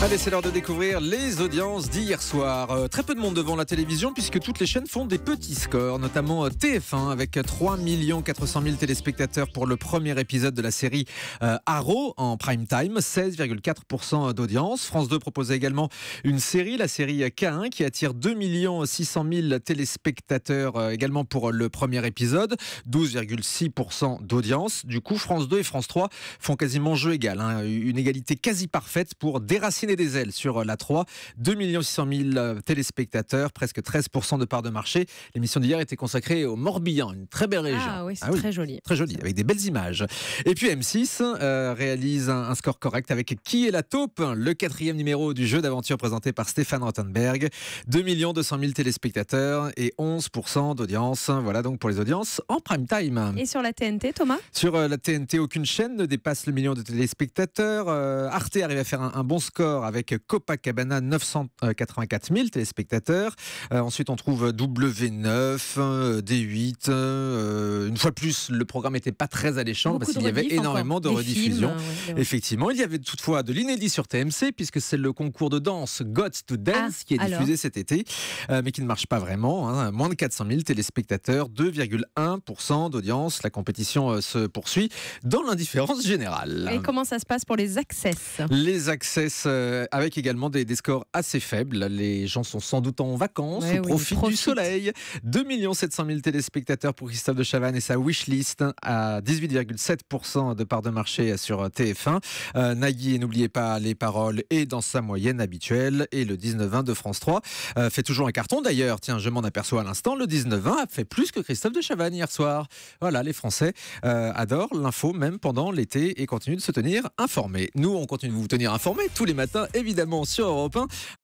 Allez, c'est l'heure de découvrir les audiences d'hier soir. Euh, très peu de monde devant la télévision puisque toutes les chaînes font des petits scores, notamment euh, TF1 avec 3 400 000 téléspectateurs pour le premier épisode de la série euh, Arrow en prime time, 16,4% d'audience. France 2 propose également une série, la série K1 qui attire 2 600 000 téléspectateurs également pour le premier épisode, 12,6% d'audience. Du coup, France 2 et France 3 font quasiment jeu égal, hein. une égalité quasi parfaite pour déraciner des ailes sur euh, la 3. 2 600 000 téléspectateurs, presque 13% de part de marché. L'émission d'hier était consacrée au Morbihan, une très belle région. Ah oui, c'est ah très joli. Très joli, avec des belles images. Et puis M6 euh, réalise un, score correct avec Qui est la taupe Le quatrième numéro du jeu d'aventure présenté par Stéphane Rottenberg. 2 200 000 téléspectateurs et 11% d'audience. Voilà donc pour les audiences en prime time. Et sur la TNT, Thomas Sur euh, la TNT, aucune chaîne ne dépasse le million de téléspectateurs. Arte arrive à faire un bon score avec Copacabana 984 000 téléspectateurs. Euh, ensuite, on trouve W9, euh, D8. Euh, une fois plus, le programme n'était pas très alléchant parce qu'il y avait énormément de rediffusions. Effectivement, il y avait toutefois de l'inédit sur TMC puisque c'est le concours de danse Got to Dance ah, qui est diffusé cet été, mais qui ne marche pas vraiment. Hein. Moins de 400 000 téléspectateurs, 2,1% d'audience. La compétition se poursuit dans l'indifférence générale. Et comment ça se passe pour les access Les access euh, avec également des, scores assez faibles. Les gens sont sans doute en vacances, au profit profitent, du soleil. 2 700 000 téléspectateurs pour Christophe de Chavannes et sa wishlist hein, à 18,7% de part de marché sur euh, TF1. Euh, Nagui, n'oubliez pas les paroles, et dans sa moyenne habituelle. Et le 19-20 de France 3 fait toujours un carton d'ailleurs. Tiens, je m'en aperçois à l'instant. Le 19-20 a fait plus que Christophe de Chavannes hier soir. Voilà, les Français adorent l'info même pendant l'été et continuent de se tenir informés. Nous, on continue de vous tenir informés tous les matins évidemment, sur Europe 1.